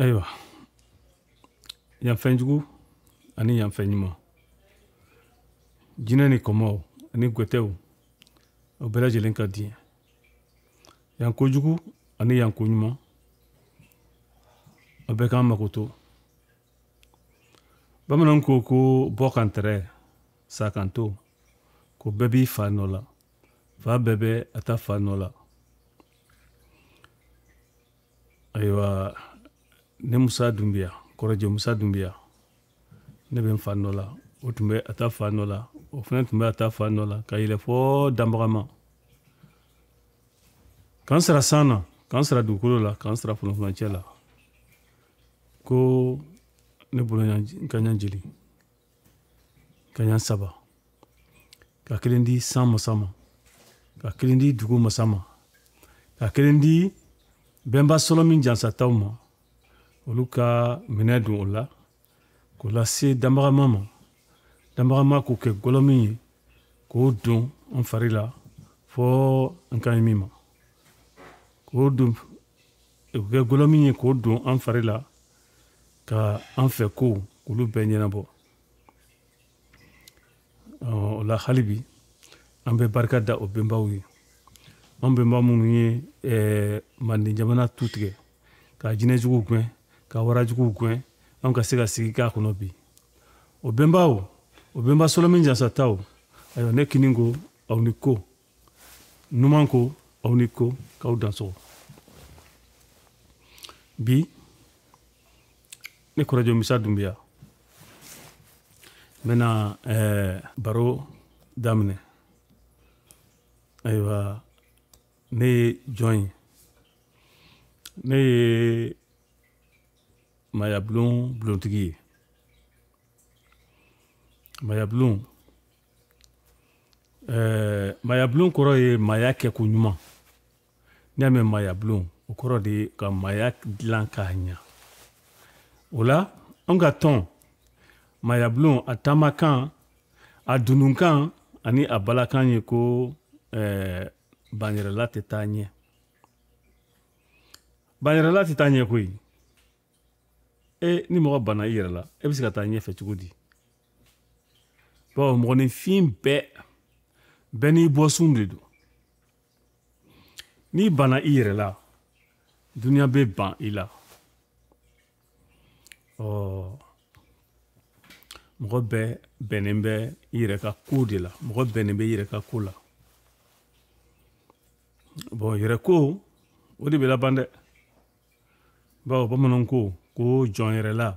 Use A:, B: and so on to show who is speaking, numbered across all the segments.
A: Ayiwa yanfɛnjugu ani yanfɛn ɲuman jinɛ ni kɔmɔw ani gwɛtɛw o bɛɛ lajɛlen ka di yan kojugu ani yan ko o a bɛɛ k'an makoto bamananw ko ko bɔ kan tɛrɛ sa kan to ko bɛɛ b'i fa nɔ la fa bɛɛ bɛ a ta fa nɔ la ayiwa ne musa dun bi kɔrɔjɛ musa dun ne bɛ n fa nɔ la o tun bɛ a ta fa o fana tun bɛ a ka yɛlɛ fɔ danbagama k'an sara san na k'an sara dugukolo la k'an ko ne bolo ka ɲa jeli ka ɲa saba ka kelen di san masa ma ka kelen di dugu masa ma ka kelen di bɛnba sɔlɔ min olu ka minɛ don o la k'o lase danbagama ma danbagama k'o kɛ gɔlɔmin ye k'o don n fari la fɔ n ka ɲi min ma k'o don o kɛ gɔlɔmin ye k'o don an fari la ka an fɛ kow k'olu bɛɛ ɲɛnabɔ o la hali bi an bɛ barika da o bɛnbaw ye an bɛnba minnu ye manden jamana tu tigɛ k'a jinɛ jugu gɛn ka warajuguw gɛn anw ka se ka sigi k'a kɔnɔ bi o bɛnbaw o bɛnba solomini jansataw ayiwa ne kini ko aw ni ko numan ko aw ni ko k'aw dansogo bi ne kɔrɔjɔ misa dunbiya n bɛna eh, baro daminɛ ayiwa ne ye jɔn ye ne ye Mayabulon bulontigi ye Mayabulon ɛɛ eh, Mayabulon kɔrɔ ye maaya kɛko ɲuman n'i y'a mɛn Mayabulon o kɔrɔ de ye ka maaya dilan k'a ɲa o la anw ka tɔn Mayabulon a taamakan a dununkan ani a balakan ye ko ɛɛ eh, banyɛrɛla tɛ taa ɲɛ banyɛrɛla tɛ taa ɲɛ koyi e ni mɔgɔ bana i yɛrɛ la e bɛ se ka taa ɲɛfɛ cogo di bawo mɔgɔninfin bɛɛ bɛɛ n'i bɔsun de don n'i banna i yɛrɛ la duniɲa bɛ ban i la ɔ mɔgɔ bɛɛ bɛnnen bɛ i yɛrɛ ka koo de la mɔgɔ bɛnnen bɛ i yɛrɛ ka ko la bɔn yɛrɛ ko o de bɛ laban dɛ bawo bamananw ko ko jɔn yɛrɛ la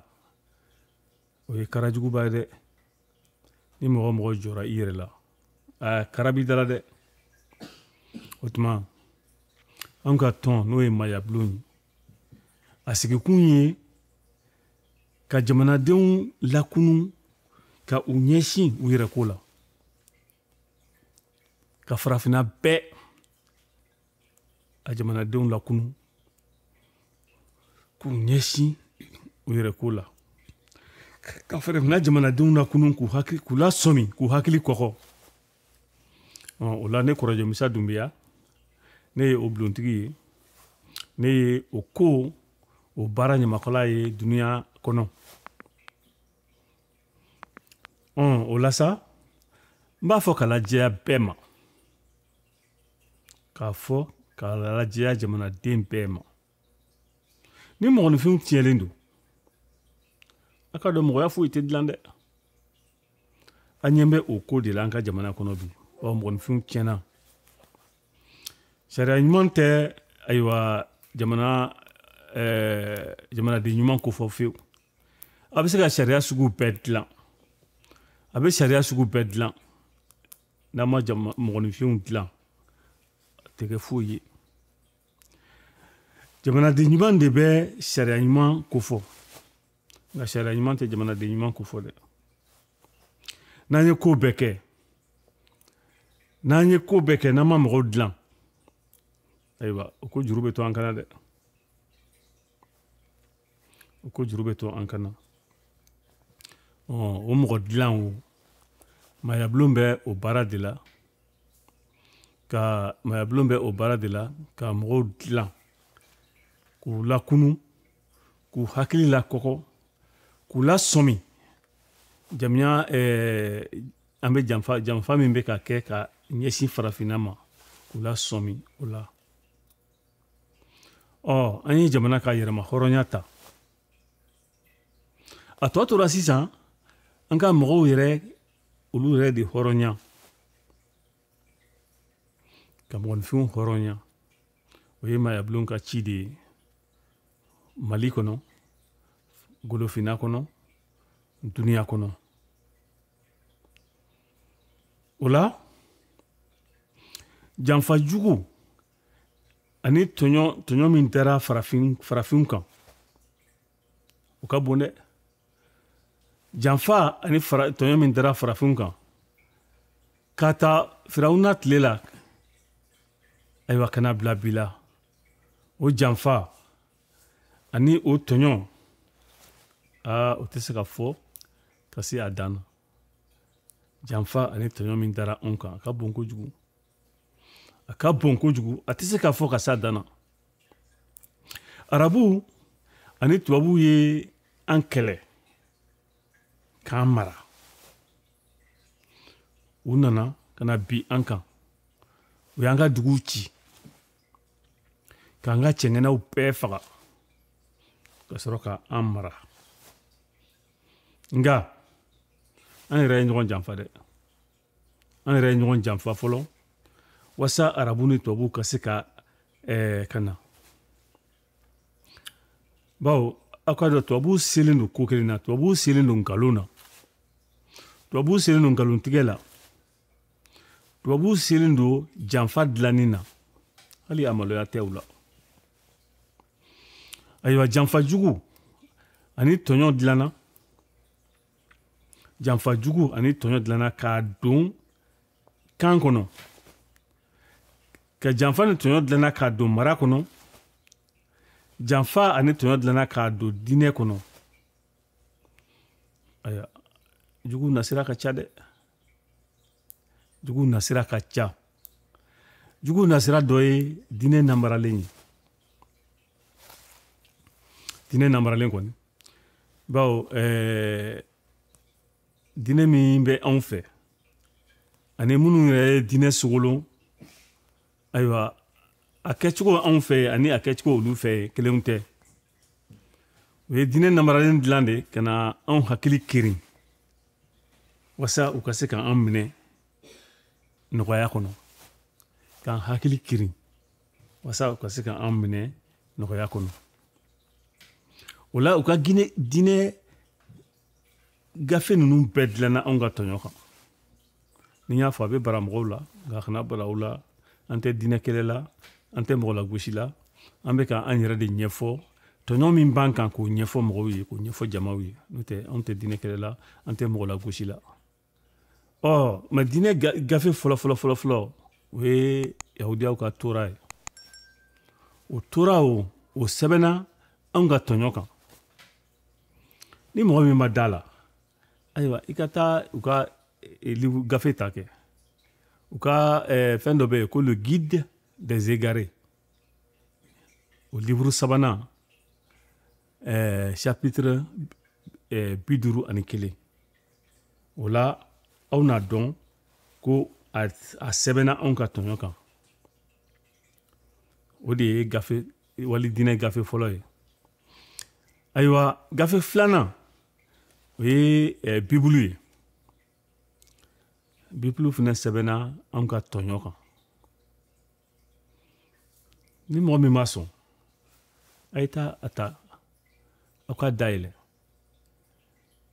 A: o ye kara ye dɛ ni mɔgɔ mɔgɔ jɔra i yɛrɛ la a kara b'i dala dɛ o tuma anw ka tɔn n'o ye mayabilon ye a sigikun ye ka jamanadenw lakunu ka u ɲɛsin u yɛrɛ ko la ka farafina bɛɛ a jamanadenw lakunu k'u ɲɛsin u kula ko la ka fɛɛrɛ na kunun k'u hakli k'u somi k'u hakili kɔkɔ o oh, la ne kɔrɔjɛmusa dunbiya ne ye o bulontigi ye ne ye o ko o baara ɲamakɔla ye duniɲa kɔnɔ o oh, lasa sa n b'a fɔ ka lajɛya bɛɛ ma k'a fɔ ka lajɛya jamanaden bɛɛ ma ni mɔgɔninfinw tiɲɛlen don a ka dɔn mɔgɔya foyi tɛ dilan dɛ an ɲɛ bɛ o ko de la an ka jamana kɔnɔ bi ɔ mɔgɔninfinw tiɲɛna sariya ɲuman tɛ ayiwa jamana eh, jamanaden ɲuman kofɔ fewu a bɛ se ka sariya sugu bɛɛ dilan a bɛ sariya sugu bɛɛ dilan n'a ma mɔgɔninfinw dilan a tɛ kɛ foyi ye jamanaden ɲuman de bɛ sariya ɲuman kofɔ nka sariya ɲuman tɛ jamanaden ɲuman ko fɔ dɛ n'an ye ko bɛɛ kɛ n'an ye ko bɛɛ kɛ n'an ma mɔgɔw dilan ayiwa o ko juru bɛ to an kana dɛ o ko juru bɛ to an kana o mɔgɔ dilan o mayabulon bɛ o baara de la ka mayabulon bɛ o baara de la ka mɔgɔw dilan k'u lakunu k'u hakili lakɔkɔ kula somi jamia eh, jam bɛ janfa janfa min bɛ ka kɛ ka ɲɛsin farafinna ma kula somi o la ɔ jamana ka yɛrɛma hɔrɔnya ta a tɔ tora sisan an ka mɔgɔw yɛrɛ olu yɛrɛ de hɔrɔnya ka mɔgɔninfinw hɔrɔnya o ye mayabilenw ka ci de ye golofina kɔnɔ duniɲa kɔnɔ o la janfa jugu ani tɔɲɔ tɔɲɔ min tɛra farafin farafin kan o ka bon dɛ janfa ani fara tɔɲɔ min tɛra farafin kan ka ta firawuna tile la ayiwa kana bila bi la o janfa ani o tɔɲɔ aa ah, o tɛ se ka fɔ ka se a dan na janfa ani tɔɲɔn min dara anw kan a ka bon kojugu a ka bon kojugu a tɛ se ka fɔ ka se a dan na arabu ani tubabu ye an kɛlɛ k'an mara u nana ka na bi an kan u y'an ka duguw ci k'an ka cɛŋɛnaw bɛɛ faga ka sɔrɔ ka an mara nga an yɛrɛ ye ɲɔgɔn janfa dɛ an yɛrɛ ye ɲɔgɔn janfa fɔlɔ wasa arabu ni tubabuw ka se ka eh, ka bawo aw ka dɔ tubabuw selen do ko kelen na tubabuw selen don nkalon na tubabuw selen do nkalontigɛ la tubabuw selen do janfa dilanin na hali a maloya la ayiwa janfa jugu ani tɔɲɔ dilanna janfa jugu ani tɔɲɔ dilanna k'a don kan kɔnɔ ka janfa ni tɔɲɔ dilanna k'a don mara kɔnɔ janfa ani tɔɲɔ dilanna k'a don diinɛ kɔnɔ ayiwa jugu nasira ka ca dɛ jugu nasira ka ca jugu nasira dɔ ye diinɛ namaralen ye diinɛ namaralen kɔni bawo ɛɛ eh, diinɛ min bɛ anw fɛ ani minnu yɛrɛ ye diinɛ sogolon ayiwa a kɛcogo anw fɛ ye ani a kɛcogo olu fɛ ye kelenw tɛ u ye diinɛ namaralen dilan de ka na anw hakili kirin wasa u ka se ka an minɛ nɔgɔya kɔnɔ k'an hakili kirin wasa u ka se ka an minɛ nɔgɔya kɔnɔ o la u ka diinɛ gafe ninnu bɛɛ dilanna anw ka tɔɲɔ kan ni y'a fɔ a bɛ bara mɔgɔw la nka kana bara u la an tɛ diinɛ kɛlɛ la an tɛ mɔgɔ lagosi la an bɛ ka an yɛrɛ de ɲɛfɔ tɔɲɔ min b'an kan k'o ɲɛfɔ mɔgɔw ye k'o ɲɛfɔ jamaw ye n'o tɛ anw tɛ diinɛ kɛlɛ la an tɛ mɔgɔ lagosi la ɔ ma diinɛ gafe fɔlɔfɔlɔ o ye yahudiyaw ka tora ye o tora o o sɛbɛnna anw ka tɔɲɔ kan ni mɔgɔ min ma da la ayiwa i ka taa u ka e, gafe ta kɛ u ka fɛn dɔ bɛ yen ko le guide des égarés o livre sabanan chapitre bi duuru ani kelen o la aw n'a dɔn ko a sɛbɛnna anw ka tɔɲɔ kan o de ye gafe wali dinɛ gafe fɔlɔ ye ayiwa gafe filanan o ye eh, bibulu ye bibulu fɛnɛ sɛbɛnna anw ka tɔɲɔ kan ni mɔgɔ min ma sɔn a ye taa a ta aw ka dayɛlɛ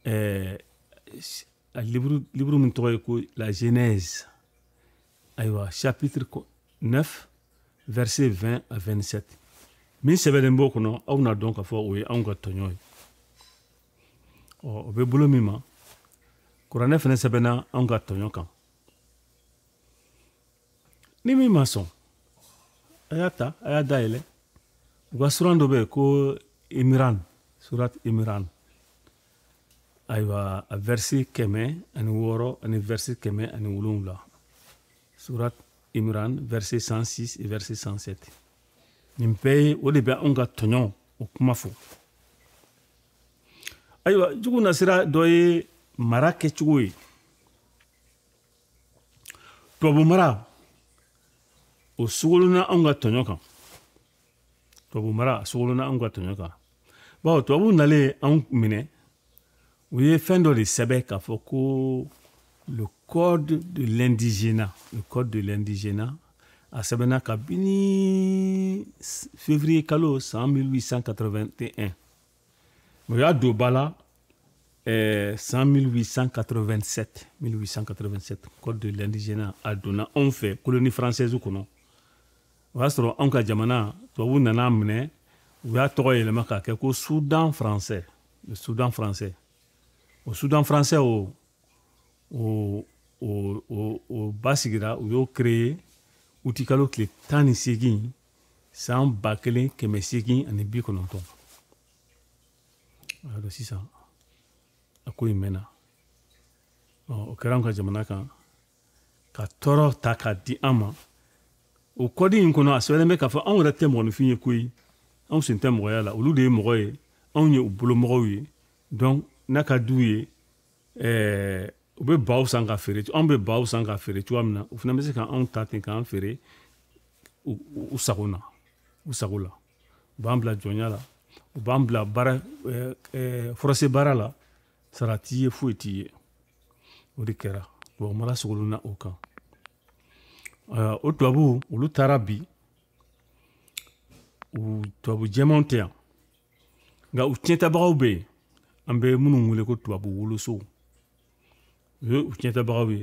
A: eh, a liburu liburu min tɔgɔ ye ko la genèse ayiwa chapitre 9 verset 20 à 27 min sɛbɛlen b'o kɔnɔ aw na dɔn k'a fɔ o ye anw ka tɔɲɔ ye ɔ o bɛ bolo min ma kuranɛ fɛnɛ sɛbɛnna anw ka tɔɲɔ kan ni min ma sɔn a y'a ta a y'a dayɛlɛ u ka suran dɔ bɛ yen ko imran surat imran ayiwa a vɛrisi kɛmɛ ani wɔɔrɔ ani vɛrisi kɛmɛ ani wolonwula surat imiran vɛrisi 106 et vɛrisi 107 nin bɛɛ ye o de bɛ anw ka tɔɲɔ o kuma fɔ ayiwa jugu nasira dɔ ye mara kɛcogo ye tubabu mara o sogolonna anw ka tɔɲɔ kan tubabu mara sogolonna anw ka tɔɲɔ kan bawo tubabu nalen anw minɛ u ye fɛn dɔ de sɛbɛ k'a fɔ ko le code de l'indigénat le code de l'indigénat a sɛbɛnna kabini février kalo san 1881 o y'a don ba eh, 1887 1887 code de l'indigénat a donna anw colonie koloni française ou non? y'a sɔrɔ anw ka jamana tubabu nana minɛ u y'a tɔgɔ yɛlɛma k'a kɛ ko français le Soudan français Au Soudan français au au o o, o basigira u y'o créé utikalo tile tan ni seegin san ba kelen kɛmɛ seegin ani bi kɔnɔntɔn ala sisan a ko in mɛnna o kɛra anw ka jamana kan ka tɔɔrɔ ta k'a di an ma o kɔdi in kɔnɔ a sɛbɛnlen bɛ k'a fɔ anw yɛrɛ tɛ mɔgɔninfin ye koyi anw sen tɛ mɔgɔya la olu de ye mɔgɔ ye anw ye u bolomɔgɔw ye dɔnku n'a ka d'u ye ɛɛ u bɛ baw san ka feere anw bɛ baw san ka feere cogoya min na o fana bɛ se ka anw ta ten k'an feere u sago na u sago la u b'an bila jɔnya la u b'an bila baara fɔrɔse baara la sara t'i ye foyi t'i ye o de kɛra tubabu mara sogolonna o kan o tubabu olu taara bi u tubabu jɛmanw tɛ yan nka u tiɲɛtabagaw bɛ yen an bɛ minnu wele ko tubabu wolosow u ye u tiɲɛtabagaw ye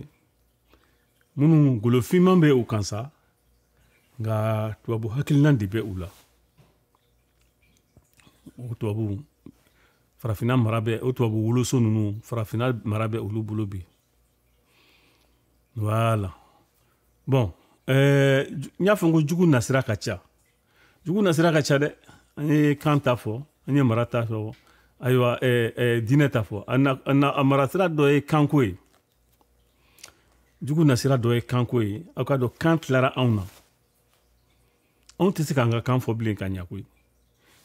A: minnu golofinman bɛ u kan sa nka tubabu hakilina de bɛ u la o tubabu farafinna mara bɛ o tubabu woloso ninnu farafinna mara bɛ olu bolo bi wala bɔn ɛɛ eh, n y'a fɔ ko jugu nasira ka ca jugu nasira ka ca dɛ an ye kan ta fɔ an ye mara ta fɔ ayiwa ɛɛ eh, ɛɛ eh, diinɛ ta fɔ a marasira dɔ ye kanko ye jugu nasira dɔ ye kanko ye aw k'a dɔn kan tilara anw na anw tɛ se k'an ka kan fɔ bilen ka ɲɛ koyi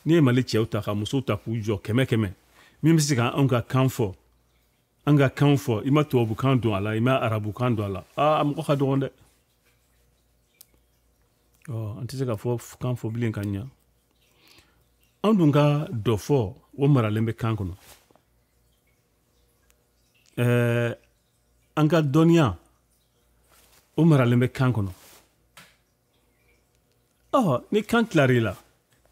A: n'i ye mali cɛw ta ka musow ta k'u jɔ kɛmɛ kɛmɛ min bɛ se ka anw ka kan fɔ an ka kanw fɔ i ma tubabukan don a la i ma arabukan don a la aa mɔgɔ ka dɔgɔn dɛ ɔ an tɛ se ka fɔ kan fɔ bilen ka ɲa an dun ka dɔfɔ fɔ o maralen bɛ kan kɔnɔ ɛɛ an ka dɔnniya o maralen bɛ kan kɔnɔ ɔ ni kan tilar'i la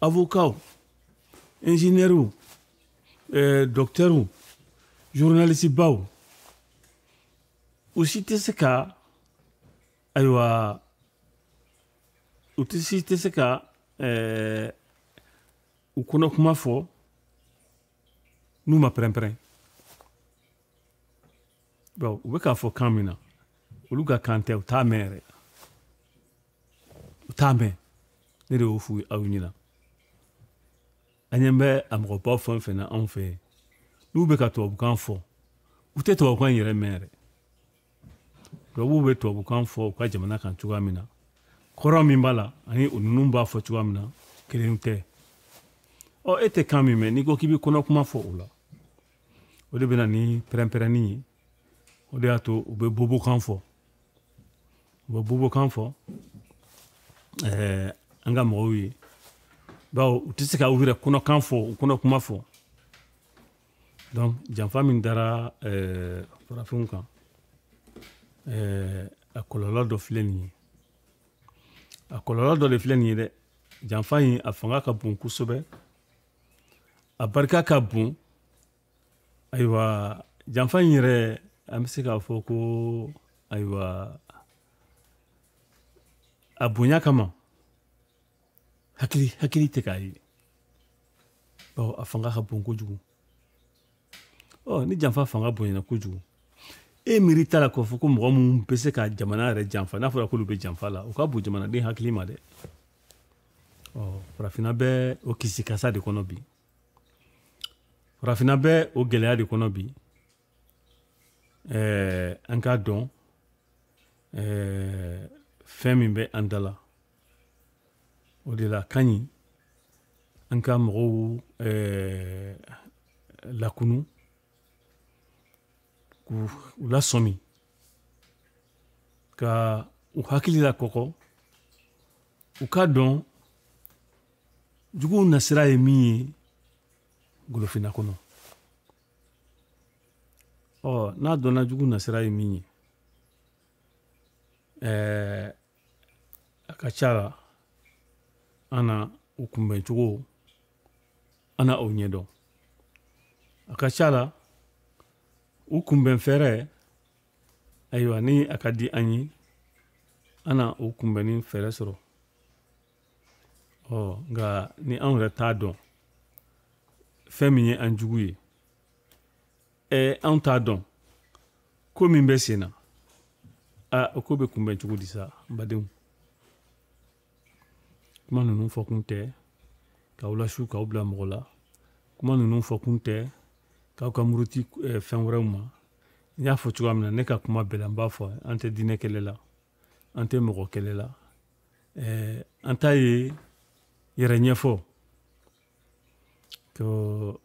A: avocat, engenheiro, euh, é, doctor, jornalista bau. Ushi teseka, aiwa, ushi teseka, é, euh, o kuna kuma fo, numa premprem. Bom, o bɛ k'a fɔ kan min na, olu ka kan tɛ u t'a mɛn a U an ɲɛ bɛ a fɛn fɛn na anw fɛ n'u bɛ ka tubabukan fɔ u tɛ tubabukan yɛrɛ mɛn yɛrɛ tubabuw bɛ tubabukan fɔ u ka jamana kan cogoya min na kɔrɔ min b'a la ani ninnu b'a fɔ cogoya min na kelen tɛ ɔ e tɛ kan min mɛn n'i ko k'i bɛ kɔnɔ fɔ o la o de bɛ na ni pɛrɛnpɛrɛnni ye o de y'a to u bɛ bobokan fɔ u bɛ bobokan fɔ ɛɛ eh, an ka mɔgɔw ye bawo u tɛ se ka u yɛrɛ kɔnɔkan fɔ u kɔnɔ kuma fɔ donc janfa min dara eh, farafinw kan eh, a kɔlɔlɔ dɔ filɛ nin ye a kɔlɔlɔ dɔ de filɛ nin ye dɛ janfa in a fanga ka bon kosɛbɛ a barika ka bon ayiwa janfa yi yɛrɛ an bɛ se k'a fɔ ko ayiwa a bonya kama hakili hakili tɛ k'a ye bawo a fanga ka bon kojugu ɔ ni janfa fanga bonyana kojugu e miiri t'a la k'a fɔ ko mɔgɔ minnu bɛ se ka jamana yɛrɛ janfa n'a fɔra k'olu bɛ janfa la o ka bon jamanaden hakili ma dɛ ɔ farafinna bɛ o kisi kasa de kɔnɔ bi farafinna bɛ o gɛlɛya de kɔnɔ bi ɛɛ eh, an k'a dɔn ɛɛ eh, fɛn min bɛ an da la o de la ka an ka mɔgɔw eh, lakunu k'u lasɔmi ka u hakili lakɔkɔ u ka dɔn juguw nasira ye min ye golofina kɔnɔ ɔ n'a dɔnna jugu nasira ye min ye ɛɛ a ka ca la ana na ana kunbɛncogo an na o ɲɛdɔn a ka ca la u kunbɛn fɛɛrɛ ayiwa ni a ka di an ye ana o kunbɛnni fɛɛrɛ sɔrɔ ɔ nka ni anw yɛrɛ t'a dɔn fɛn min ye an jugu ye ɛ anw t'a dɔn ko min bɛ sen na a o ko bɛ kunbɛn cogo di sa n badenw kuma ninnu fɔkun tɛ k'aw lasu k'aw bila mɔgɔ la kuma ninnu fɔkun tɛ k'aw ka muruti fɛn wɛrɛw ma n y'a fɔ cogoya min na ne ka kuma bɛɛ la n b'a fɔ an tɛ diinɛ kɛlɛ la an tɛ mɔgɔ kɛlɛ la an ta ye yɛrɛ ɲɛfɔ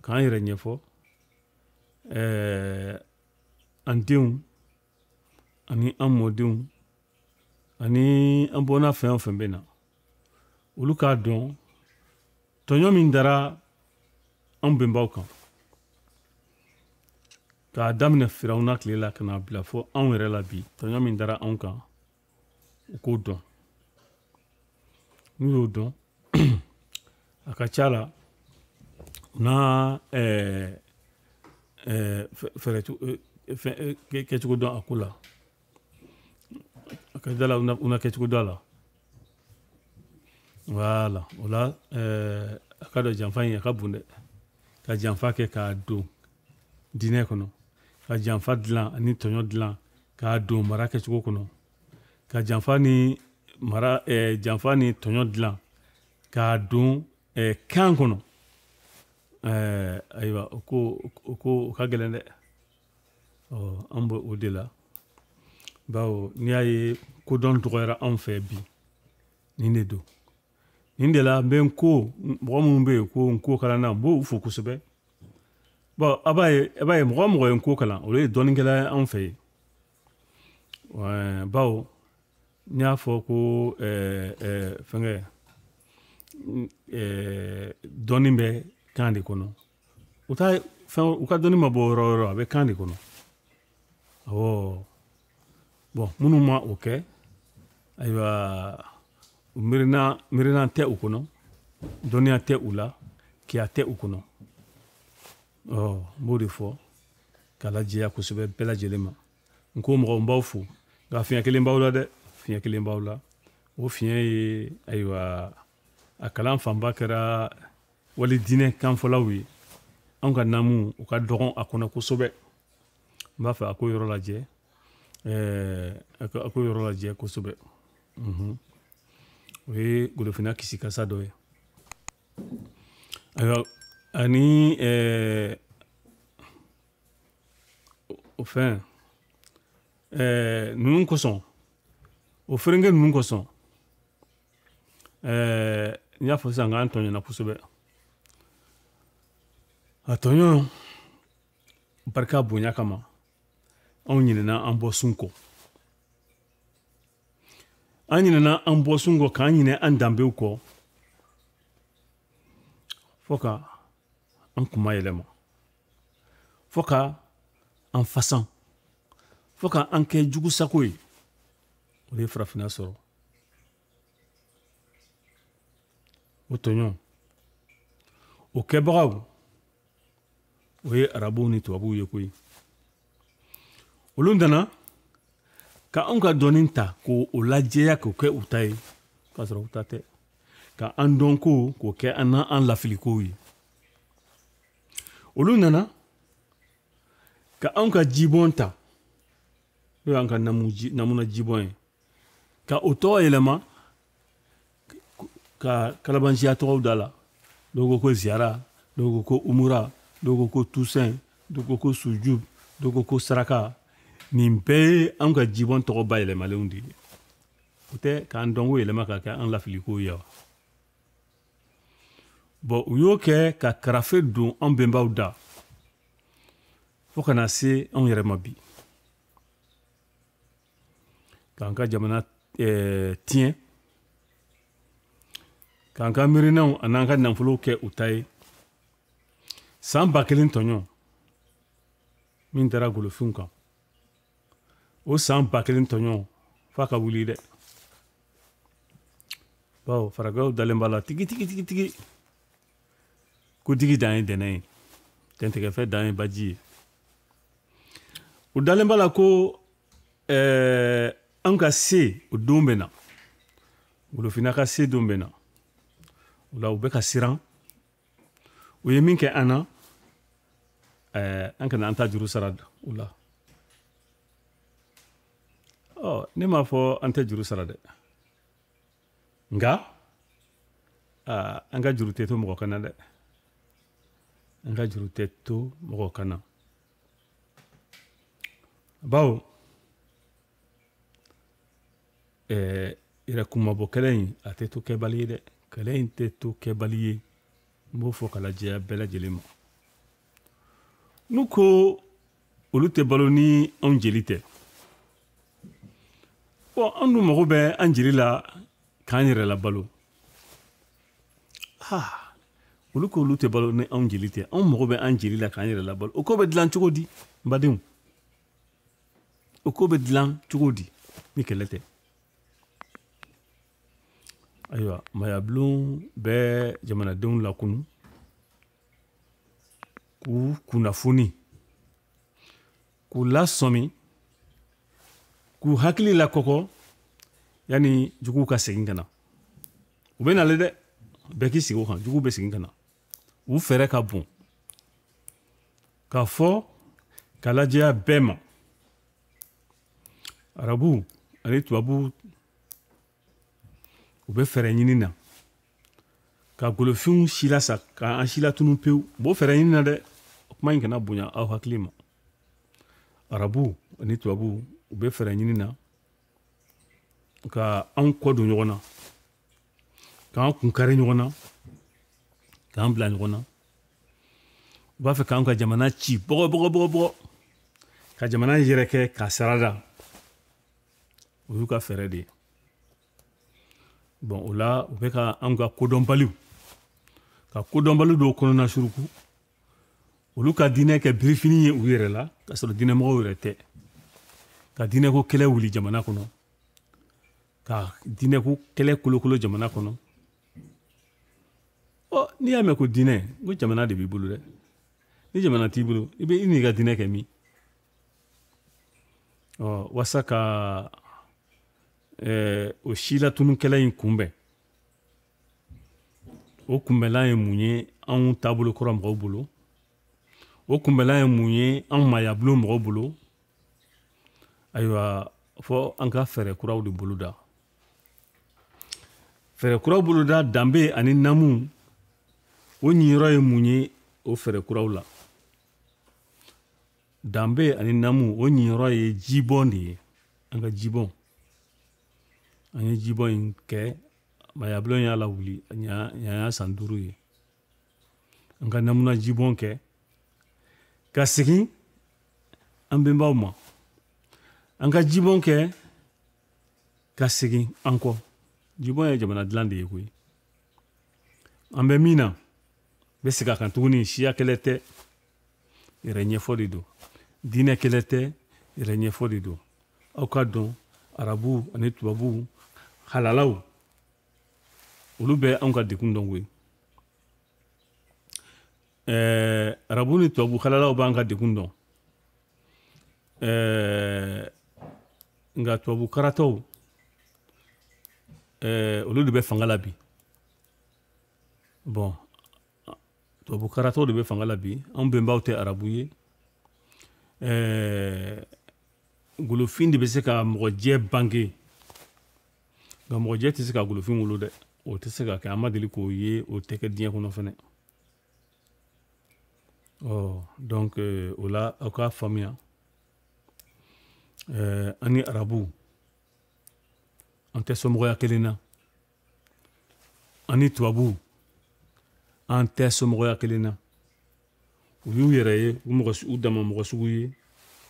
A: k'an yɛrɛ ɲɛfɔ an denw ani an mɔdenw ani an bɔnna fɛn o fɛn bɛ na olu k'a dɔn tɔɲɔ min dara anw bɛnbaw kan k'a daminɛ firawuna tile la ka n'a bila fɔ anw yɛrɛ la bi tɔɲɔ min dara anw kan u k'o dɔn n'u y'o dɔn a ka ca la u n'a fɛɛrɛ kɛcogo dɔn a ko la a ka ca la u na kɛcogo dɔn a la wala o la ɛɛ a ka dɔn janfa in a ka bon dɛ ka janfa kɛ k'a don diinɛ kɔnɔ ka janfa dilan ani tɔɲɔ dilan k'a don mara kɛcogo kɔnɔ ka janfa ni mara ɛɛ eh, janfa ni tɔɲɔ dilan k'a don ɛɛ eh, kan kɔnɔ ɛɛ ayiwa o ko o ko o ka gɛlɛn dɛ ɔ an bɛ o de la bawo n'i y'a ye kodɔn dɔgɔyara anw fɛ bi nin de don nin de la n bɛ n ko mɔgɔ minnu bɛ yen ko n ko kalan na n b'o fo kosɛbɛ bɔn a b'a ye a b'a ye mɔgɔ mɔgɔ ye n ko kalan olu ye dɔɔninkɛla ye anw fɛ yen bawo n y'a fɔ ko fɛnkɛ dɔɔni bɛ kan de kɔnɔ u ta fɛn u ka oh, dɔɔni ma bɔ yɔrɔ yɔrɔ a bɛ kan de kɔnɔ awɔ bɔn minnu ma o kɛ ayiwa miirina miirina tɛ u kɔnɔ dɔnniya tɛ u la kiya tɛ u kɔnɔ ɔ n b'o de fɔ k'a lajɛya kosɛbɛ bɛɛ lajɛlen ma n ko mɔgɔ n b'aw fo nka fiɲɛ kelen b'aw la dɛ fiɲɛ kelen b'aw la o fiɲɛ ye ayiwa a kalan fanba kɛra wali diinɛ kanfɔlaw ye anw ka namu u ka dɔgɔn a kɔnɔ kosɛbɛ n b'a fɛ a ko yɔrɔ lajɛ ɛɛ a ko yɔrɔ lajɛ kosɛbɛ o ye golofinna kisi kasa dɔ ye ayiwa ani ɛɛ o fɛn ɛɛ ninnu o ninnu n y'a fɔ sisan a tɔɲɔ barika bonya kama anw ɲinɛna an bɔ sun kɔ an na an bɔsun kɔ k'an ɲinɛ an danbew kɔ fɔ ka an kuma yɛlɛma fɔ ka an fasan fɔ ka an kɛ jugusago e. ye o de ye farafina sɔrɔ o tɔɲɔn o kɛbagaw o ye arabuw ni tubabuw ye koyi olu ka anw ka dɔɔni ta k'o lajɛya k'o kɛ u ta ye k'a sɔrɔ u ta tɛ ka an dɔnko k'o kɛ an na an lafilikow ye olu nana ka anw ka jibɔn ta n'o y'an ka namuna jibɔn ye ka o tɔgɔ yɛlɛma ka kalabansiya tɔgɔw da la dɔw ko ko ziyara dɔw ko ko umura dɔw ko ko tusɛn dɔw ko ko sujub dɔw ko ko saraka nin bɛɛ ye anw ka jibɔn tɔgɔ bayɛlɛmalenw de ye u tɛ k'an dɔnko yɛlɛma ka kɛ an lafiliko ye wa bɔn u y'o kɛ ka karafe don an bɛnbaw da fo ka na se anw yɛrɛ ma bi k'an ka jamana eh, tiɲɛ k'an ka miirinaw an'an ka nafolow kɛ u ta ye san ba kelen tɔɲɔ min taara golofinw kan o san ba kelen tɔɲɔgɔn f'a ka wuli dɛ bawo farakaw dalen b'a la tigi tigi tigi tigi kotigi dan ye dɛnɛ ye tɛntɛgɛfɛ dan ye baji ye u dalen b'a la ko ɛɛ an ka se o don bɛ na golofinna ka se don bɛ na o la u bɛ ka siran u ye min kɛ an na ɛɛ an kana an ta juru sara o la ɔ ne m'a fɔ an tɛ juru sara dɛ nka aa an ka juru tɛ to mɔgɔ kana dɛ an ka juru tɛ to mɔgɔ kana bawo ɛɛ yɛrɛkumabɔ kɛlɛ in a tɛ to kɛbali ye dɛ kɛlɛ in tɛ to kɛbali ye n b'o fɔ kalajɛya bɛɛ lajɛlen ma n'u ko olu tɛ balo ni anw jeli tɛ bɔn an dun mago bɛ an jeli la k'an yɛrɛ la balo ah olu ko olu tɛ balo ni anw jeli tɛ anw mago bɛ an jeli la k'an yɛrɛ la balo o ko bɛ dilan cogo di n badenw o ko bɛ dilan cogo di ni kɛlɛ tɛ ayiwa mayabulon bɛ jamanadenw lakunu k'u kunnafoni k'u lasɔmi k'u hakili kɔkɔ yani juguw ka segin kana u bena nale dɛ bɛɛ k'i sigi o kan juguw bɛ segin u fɛrɛ ka bon k'a fɔ ka lajɛya bɛɛ ma arabu ani tubabu u be fɛɛrɛ ɲini na ka golofinw si sa ka an si tunu pewu b'o fɛɛrɛ ɲini na dɛ kuma ɲi kana bonya aw hakili ma arabu ani tubabu u bɛ fɛɛrɛ ɲini na ka anw kɔ don ɲɔgɔn na k'an kun kari ɲɔgɔn na k'an bila ɲɔgɔn na u b'a fɛ k'an ka jamana ci bɔgɔ bɔgɔ bɔgɔ bɔgɔ ka jamana yɛrɛ kɛ k'a sarada o y'u ka fɛɛrɛ de ye bon o la u bɛ ka anw ka kodɔnbaliw ka kodɔnbali dɔw kɔnɔna suruku olu ka diinɛ kɛ birifini ye u yɛrɛ la k'a sɔrɔ diinɛmɔgɔw yɛrɛ tɛ ka diinɛko kɛlɛ wuli jamana kɔnɔ ka diinɛko kɛlɛ kolokolo jamana kɔnɔ ɔ n'i y'a mɛn ko diinɛ ko jamana de b'i bolo dɛ ni jamana t'i bolo i bɛ i n'i ka diinɛ kɛ min ɔ waasa ka ɛɛ o silatunukɛla in kunbɛn o kunbɛlan ye mun ye anw taabolo kɔrɔ mɔgɔw bolo o kunbɛlan ye mun ye anw mayabulon mɔgɔw bolo ayiwa fɔ an ka fɛɛrɛ kuraw de boloda fɛɛrɛ kuraw boloda danbe ani namu o ɲiyɔrɔ ye mun ye o fɛɛrɛ kuraw la danbe ani namu o ɲiyɔrɔ ye jibɔn de ye an ka jibɔn an ye jibɔn in kɛ mayabilɔn y'a lawuli ɲa san duuru ye an ka namuna jibɔn kɛ ka segin an bɛnbaw ma an ka jibɔn kɛ ka segin an kɔ jibɔn ye jamana dilan de ye koyi an bɛ min na bɛ segi a kan tuguni siya kɛlɛ tɛ yɛrɛ ɲɛfɔ de don diinɛ kɛlɛ tɛ yɛrɛ ɲɛfɔ de don aw ka dɔn arabu ani tubabu halalaw olu bɛ anw ka dekun dɔn koyi ɛɛ arabu ni tubabu halalaw b'an ka dekun dɔn ɛɛ nka tubabu karataw eh, olu de bɛ fanga la bi bon tubabu karataw de bɛ fanga la bi anw bɛnbaw tɛ arabu ye eh, golofin de bɛ se ka mɔgɔjɛ bange nka mɔgɔjɛ tɛ se ka golofin wolo dɛ o tɛ se ka kɛ an ma deli k'o ye o tɛ kɛ diɲɛ kɔnɔ fɛnɛ ɔ donc eh, o la aw k'a faamuya Euh, ani arabu an tɛ somɔgɔya kelen na ani tubabu an tɛ somɔgɔya kelen na u y'u yɛrɛ ye u mɔgɔ u dama mɔgɔ sugu ye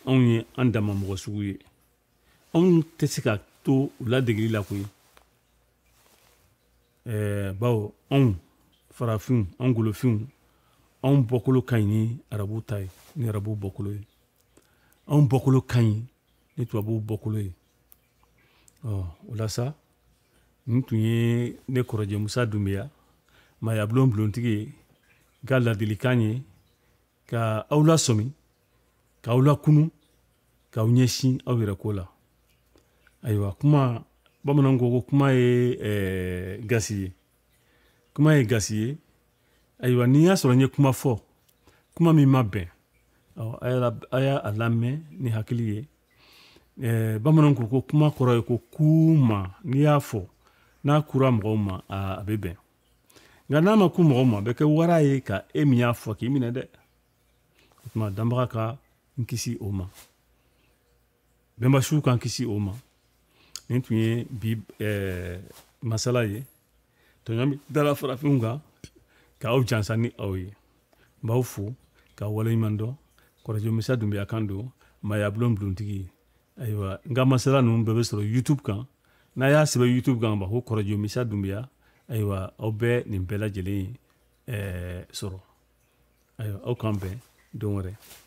A: anw ye an dama mɔgɔ sugu ye anw tɛ se ka to u ladegili la koyi euh, bawo anw farafinw anw golofinw anw bɔkolo ka ɲi ni arabu ta ye ni arabu bɔkolo ye anw bɔkolo ka ɲi ni tubabuw bɔkolo ye o oh, la sa nin tun ye ne kɔrɔjɛ musa dunbiya mayabulon bulontigi ye ka ladilikan ye ka aw lasɔmi k'aw lakunu k'aw ɲɛsin aw yɛrɛ ko la ayiwa kuma bamananw ko ko kuma ye eh, gasi ye kuma ye gasi ye ayiwa n'i y'a sɔrɔ n ye kuma fɔ kuma min ma bɛn oh, a y'a lamɛn ni hakili ye Eh, bamananw ko ko kuma kɔrɔ ye ko ma n'i y'a fɔ n'a kura mɔgɔw ma a bɛ bɛn nka n'a ma ku mɔgɔw ma a bɛ kɛ wara ye ka e min y'a fɔ k'i minɛ dɛ o tuma danbaga ka n kisi o ma bɛnbasiw ka n kisi o ma nin tun ye bi eh, masala ye tɔɲɔ bi dala farafinw kan k'aw jansa ni aw ye n b'aw fo ka waleɲuman dɔn kɔrɔjɔ dunbiya kan don maaya bulon dulontigi ayiwa n ka masala ninnu bɛɛ bɛ sɔrɔ youtube kan n'a y'a sɛbɛ youtube kan ba ko kɔrɔjo misa dunbiya ayiwa aw bɛɛ nin bɛɛ lajɛlen ɛɛ sɔrɔ ayiwa aw k'an bɛn don wɛrɛ